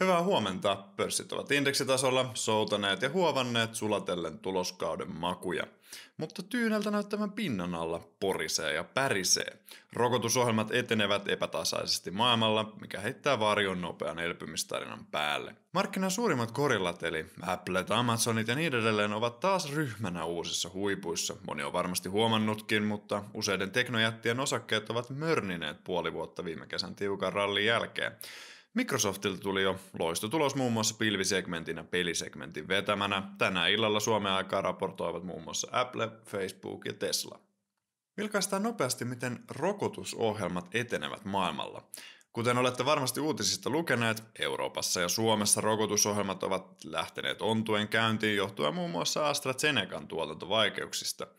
Hyvää huomenta. Pörssit ovat indeksitasolla, soutaneet ja huovanneet sulatellen tuloskauden makuja. Mutta tyyneltä näyttävän pinnan alla porisee ja pärisee. Rokotusohjelmat etenevät epätasaisesti maailmalla, mikä heittää varjon nopean elpymistarinan päälle. Markkinan suurimmat korillat eli Applet, Amazonit ja niin edelleen ovat taas ryhmänä uusissa huipuissa. Moni on varmasti huomannutkin, mutta useiden teknojättien osakkeet ovat mörnineet puoli vuotta viime kesän tiukan rallin jälkeen. Microsoftilta tuli jo loistotulos muun muassa pilvisegmentin ja pelisegmentin vetämänä. Tänä illalla Suomen aikaa raportoivat muun muassa Apple, Facebook ja Tesla. Vilkaistaan nopeasti, miten rokotusohjelmat etenevät maailmalla. Kuten olette varmasti uutisista lukeneet, Euroopassa ja Suomessa rokotusohjelmat ovat lähteneet ontuen käyntiin johtuen muun muassa AstraZenecan tuotantovaikeuksista –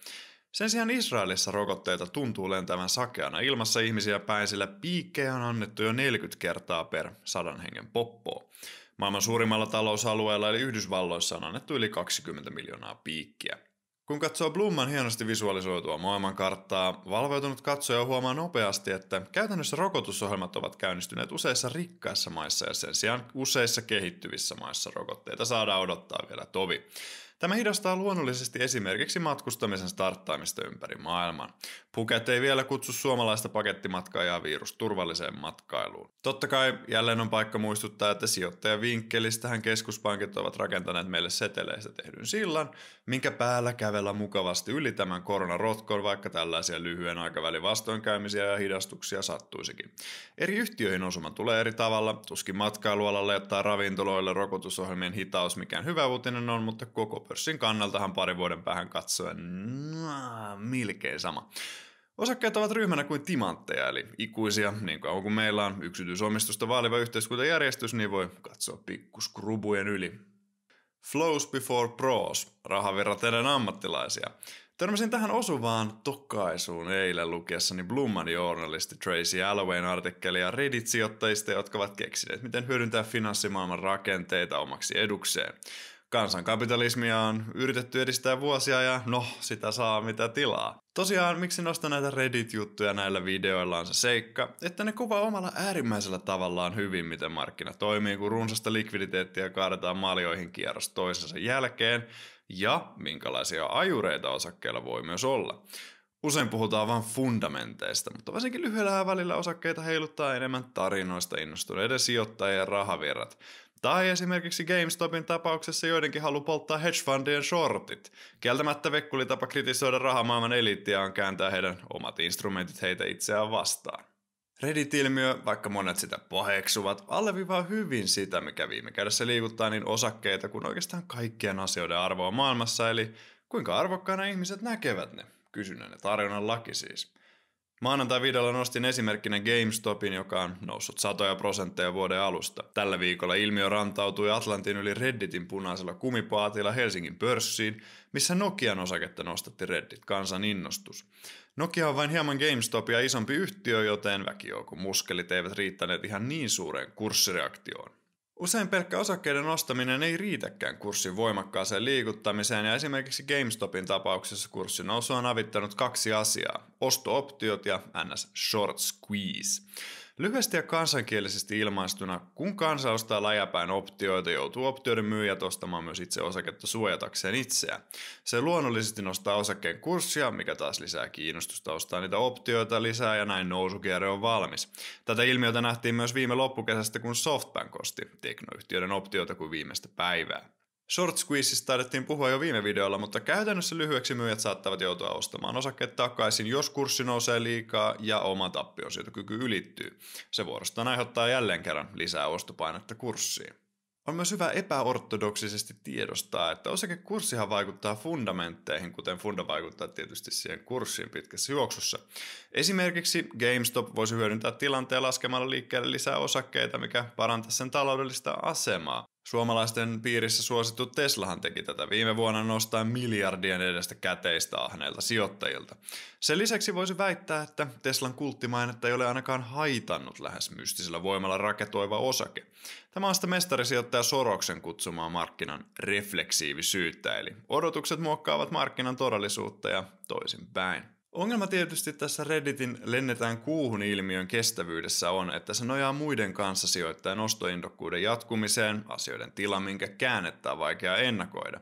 sen sijaan Israelissa rokotteita tuntuu lentävän sakeana ilmassa ihmisiä päin, sillä piikkejä on annettu jo 40 kertaa per sadan hengen poppo. Maailman suurimmalla talousalueella eli Yhdysvalloissa on annettu yli 20 miljoonaa piikkiä. Kun katsoo Blumman hienosti visualisoitua maailmankarttaa, valveutunut katsoja huomaa nopeasti, että käytännössä rokotusohjelmat ovat käynnistyneet useissa rikkaissa maissa ja sen sijaan useissa kehittyvissä maissa rokotteita saadaan odottaa vielä tovi. Tämä hidastaa luonnollisesti esimerkiksi matkustamisen starttaamista ympäri maailman. Puket ei vielä kutsu suomalaista pakettimatkaajaa virus turvalliseen matkailuun. Totta kai jälleen on paikka muistuttaa, että sijoittajan vinkkelistähän keskuspankit ovat rakentaneet meille seteleistä tehdyn sillan, minkä päällä kävellä mukavasti yli tämän koronarotkon, vaikka tällaisia lyhyen aikavälin vastoinkäymisiä ja hidastuksia sattuisikin. Eri yhtiöihin osuma tulee eri tavalla, tuskin matkailualalle tai ravintoloille rokotusohjelmien hitaus mikään hyvä uutinen on, mutta koko Pörssin kannaltahan pari vuoden päähän katsoen no, milkein sama. Osakkeet ovat ryhmänä kuin timantteja, eli ikuisia. Niin kauan kuin meillä on yksityisomistusta vaaliva yhteiskuntajärjestys, niin voi katsoa pikkuskrubujen yli. Flows before pros, rahavirrat teidän ammattilaisia. Törmäsin tähän osuvaan tokaisuun eilen lukiessani Blumman journalisti Tracy Allowayn artikkelia Reddit-sijoittajista, jotka ovat keksineet, miten hyödyntää finanssimaailman rakenteita omaksi edukseen. Kansankapitalismia on yritetty edistää vuosia ja no, sitä saa mitä tilaa. Tosiaan, miksi nostan näitä Reddit-juttuja näillä videoilla on se seikka, että ne kuvaa omalla äärimmäisellä tavallaan hyvin, miten markkina toimii, kun runsasta likviditeettiä kaadetaan maljoihin kierros toisensa jälkeen ja minkälaisia ajureita osakkeilla voi myös olla. Usein puhutaan vain fundamenteista, mutta varsinkin lyhyellä välillä osakkeita heiluttaa enemmän tarinoista innostuneiden sijoittajien rahavirrat. Tai esimerkiksi GameStopin tapauksessa joidenkin halu polttaa fundien shortit. Kieltämättä vekkulitapa kritisoida rahamaailman eliittiä on kääntää heidän omat instrumentit heitä itseään vastaan. Reddit-ilmiö, vaikka monet sitä paheksuvat, alleviivaa hyvin sitä, mikä viime kädessä liikuttaa niin osakkeita kuin oikeastaan kaikkien asioiden arvoa maailmassa, eli kuinka arvokkaana ihmiset näkevät ne. Kysynnän ja tarjonnan laki siis. Maanantai-videolla nostin esimerkkinä GameStopin, joka on noussut satoja prosentteja vuoden alusta. Tällä viikolla ilmiö rantautui Atlantin yli Redditin punaisella kumipaatilla Helsingin pörssiin, missä Nokian osaketta nostatti Reddit, kansan innostus. Nokia on vain hieman GameStopia isompi yhtiö, joten väkijoukon muskelit eivät riittäneet ihan niin suureen kurssireaktioon. Usein pelkkä osakkeiden ostaminen ei riitäkään kurssin voimakkaaseen liikuttamiseen ja esimerkiksi GameStopin tapauksessa kurssin nousu on avittanut kaksi asiaa, ostooptiot ja ns. short squeeze. Lyhyesti ja kansankielisesti ilmaistuna, kun kansa ostaa läjäpäin optioita, joutuu optioiden myyjä ostamaan myös itse osaketta suojatakseen itseään. Se luonnollisesti nostaa osakkeen kurssia, mikä taas lisää kiinnostusta ostaa niitä optioita lisää ja näin nousukierre on valmis. Tätä ilmiötä nähtiin myös viime loppukesästä, kun SoftBank osti teknoyhtiöiden optioita kuin viimeistä päivää. Short squeezeista taidettiin puhua jo viime videolla, mutta käytännössä lyhyeksi myyjät saattavat joutua ostamaan osakkeet takaisin, jos kurssi nousee liikaa ja oma tappionsietokyky ylittyy. Se vuorostaan aiheuttaa jälleen kerran lisää ostopainetta kurssiin. On myös hyvä epäortodoksisesti tiedostaa, että osakekurssihan vaikuttaa fundamentteihin, kuten funda vaikuttaa tietysti siihen kurssiin pitkässä juoksussa. Esimerkiksi GameStop voisi hyödyntää tilanteen laskemalla liikkeelle lisää osakkeita, mikä parantaa sen taloudellista asemaa. Suomalaisten piirissä suosittu Teslahan teki tätä viime vuonna nostaa miljardien edestä käteistä ahneilta sijoittajilta. Sen lisäksi voisi väittää, että Teslan kulttimainetta ei ole ainakaan haitannut lähes mystisellä voimalla raketoiva osake. Tämä on sitä mestarisijoittaja Soroksen kutsumaa markkinan refleksiivisyyttä, eli odotukset muokkaavat markkinan todellisuutta ja toisinpäin. Ongelma tietysti tässä Redditin lennetään kuuhun ilmiön kestävyydessä on, että se nojaa muiden kanssa sijoittajan ostoindokkuuden jatkumiseen, asioiden tila, minkä käännettä on vaikea ennakoida.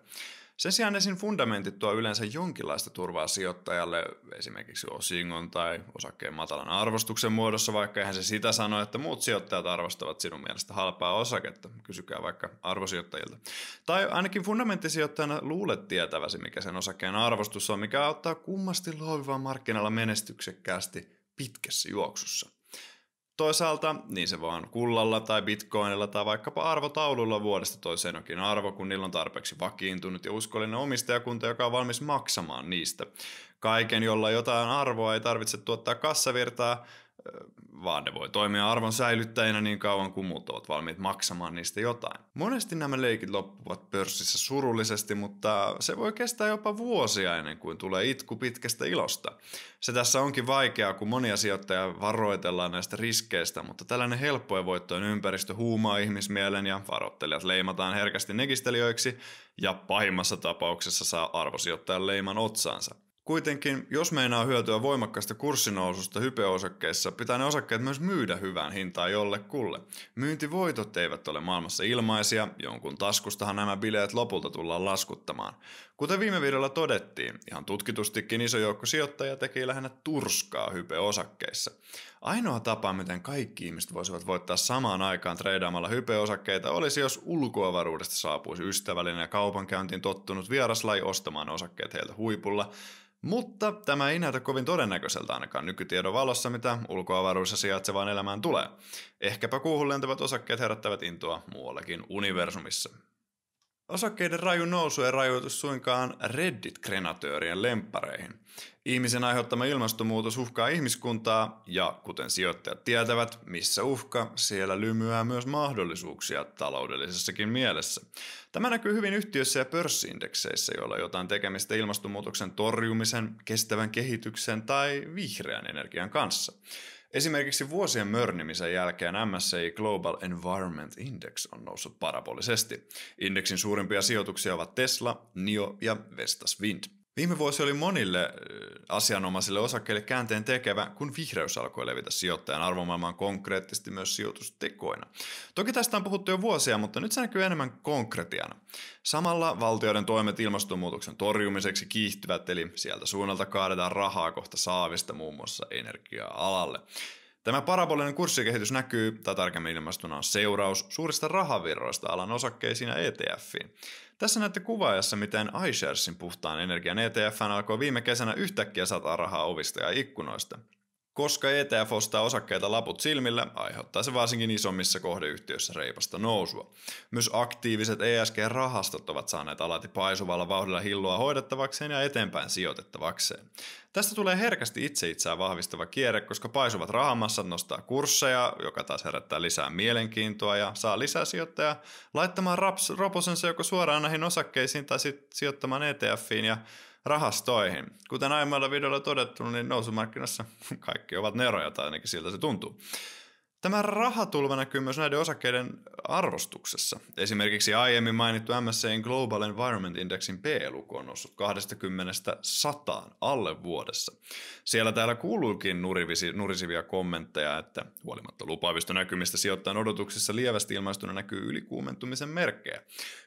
Sen sijaan esim. fundamentit tuo yleensä jonkinlaista turvaa sijoittajalle esimerkiksi osingon tai osakkeen matalan arvostuksen muodossa, vaikka eihän se sitä sano, että muut sijoittajat arvostavat sinun mielestä halpaa osaketta. Kysykää vaikka arvosijoittajilta. Tai ainakin fundamenttisijoittajana luulet tietäväsi, mikä sen osakkeen arvostus on, mikä auttaa kummasti loivaa markkinalla menestyksekkäästi pitkässä juoksussa. Toisaalta niin se vaan kullalla tai bitcoinilla tai vaikkapa arvotaululla vuodesta toiseen onkin arvo, kun niillä on tarpeeksi vakiintunut ja uskollinen omistajakunta, joka on valmis maksamaan niistä. Kaiken, jolla jotain arvoa ei tarvitse tuottaa kassavirtaa, vaan ne voi toimia arvon säilyttäjinä niin kauan kuin muut ovat valmiit maksamaan niistä jotain. Monesti nämä leikit loppuvat pörssissä surullisesti, mutta se voi kestää jopa vuosia ennen kuin tulee itku pitkästä ilosta. Se tässä onkin vaikeaa, kun monia sijoittajia varoitellaan näistä riskeistä, mutta tällainen helppojen voittojen ympäristö huumaa ihmismielen ja varoittelijat leimataan herkästi negistelijöiksi ja pahimmassa tapauksessa saa arvosijoittajan leiman otsaansa. Kuitenkin, jos meinaa hyötyä voimakkaasta kurssinoususta hypeosakkeissa, pitää ne osakkeet myös myydä hyvään hintaan jollekulle. Myyntivoitot eivät ole maailmassa ilmaisia, jonkun taskustahan nämä bileet lopulta tullaan laskuttamaan. Kuten viime videolla todettiin, ihan tutkitustikin iso joukko sijoittajia teki lähinnä turskaa hypeosakkeissa. Ainoa tapa, miten kaikki ihmiset voisivat voittaa samaan aikaan treidaamalla hypeosakkeita, olisi jos ulkoavaruudesta saapuisi ystävällinen ja kaupankäyntiin tottunut vieraslaji ostamaan osakkeet heiltä huipulla, mutta tämä ei näytä kovin todennäköiseltä ainakaan nykytiedon valossa, mitä ulkoavaruudessa sijaitsevaan elämään tulee. Ehkäpä kuuhun lentävät osakkeet herättävät intoa muuallakin universumissa. Osakkeiden raju nousu ei rajoitu suinkaan Reddit-krenatöörien lempareihin. Ihmisen aiheuttama ilmastonmuutos uhkaa ihmiskuntaa ja, kuten sijoittajat tietävät, missä uhka, siellä lymyää myös mahdollisuuksia taloudellisessakin mielessä. Tämä näkyy hyvin yhtiöissä ja pörssiindekseissä, joilla on jotain tekemistä ilmastonmuutoksen torjumisen, kestävän kehityksen tai vihreän energian kanssa. Esimerkiksi vuosien mörnimisen jälkeen MSCI Global Environment Index on noussut parabolisesti. Indeksin suurimpia sijoituksia ovat Tesla, NIO ja Vestas Wind – Viime vuosi oli monille äh, asianomaisille osakkeille käänteen tekevä, kun vihreys alkoi levitä sijoittajan arvomaailmaan konkreettisesti myös sijoitustekoina. Toki tästä on puhuttu jo vuosia, mutta nyt se näkyy enemmän konkretiana. Samalla valtioiden toimet ilmastonmuutoksen torjumiseksi kiihtyvät, eli sieltä suunnalta kaadetaan rahaa kohta saavista muun muassa energia-alalle. Tämä parabolinen kurssikehitys näkyy, tai tarkemmin ilmastuna on seuraus, suurista rahavirroista alan osakkeisiin ja ETFiin. Tässä näette kuvaajassa, miten iSharesin puhtaan energian ETF alkoi viime kesänä yhtäkkiä sataa rahaa ovista ja ikkunoista – koska ETF ostaa osakkeita laput silmillä, aiheuttaa se varsinkin isommissa kohdeyhtiöissä reipasta nousua. Myös aktiiviset ESG-rahastot ovat saaneet alati paisuvalla vauhdilla hilloa hoidettavakseen ja eteenpäin sijoitettavakseen. Tästä tulee herkästi itse itseään vahvistava kierre, koska paisuvat rahamassat nostaa kursseja, joka taas herättää lisää mielenkiintoa ja saa lisää sijoittajaa laittamaan raps, roposensa joko suoraan näihin osakkeisiin tai sit sijoittamaan ETFiin ja rahastoihin. Kuten aiemmalla videolla todettu, niin nousumarkkinassa kaikki ovat neroja, tai ainakin siltä se tuntuu. Tämä rahatulva näkyy myös näiden osakkeiden arvostuksessa. Esimerkiksi aiemmin mainittu MSCin Global Environment Indexin P-luku on noussut 20 sataan alle vuodessa. Siellä täällä kuuluukin nurivisi, nurisivia kommentteja, että huolimatta lupaavista näkymistä sijoittajan odotuksissa lievästi ilmaistuna näkyy ylikuumentumisen merkkejä.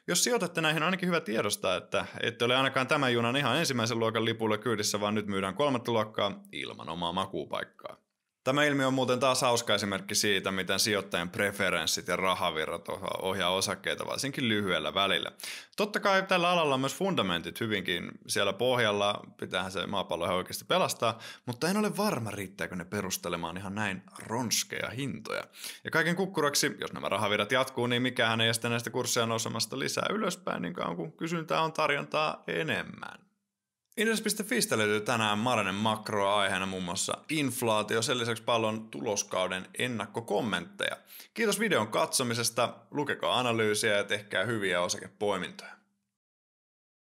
Jos sijoitatte näihin, on ainakin hyvä tiedostaa, että ette ole ainakaan tämän junan ihan ensimmäisen luokan lipulla kyydissä, vaan nyt myydään kolmatta luokkaa ilman omaa makuupaikkaa. Tämä ilmiö on muuten taas hauska esimerkki siitä, miten sijoittajan preferenssit ja rahavirrat ohjaa osakkeita varsinkin lyhyellä välillä. Totta kai tällä alalla on myös fundamentit hyvinkin siellä pohjalla, pitäähän se maapallo ihan oikeasti pelastaa, mutta en ole varma riittääkö ne perustelemaan ihan näin ronskeja hintoja. Ja kaiken kukkuraksi, jos nämä rahavirrat jatkuu, niin mikähän ei estä näistä kursseja nousemasta lisää ylöspäin niin kauan kun kysyntää on tarjontaa enemmän. Index.fistä löytyy tänään Marinen makroa aiheena muun muassa inflaatio, sen lisäksi paljon tuloskauden ennakkokommentteja. Kiitos videon katsomisesta, lukekaa analyysiä ja tehkää hyviä osakepoimintoja.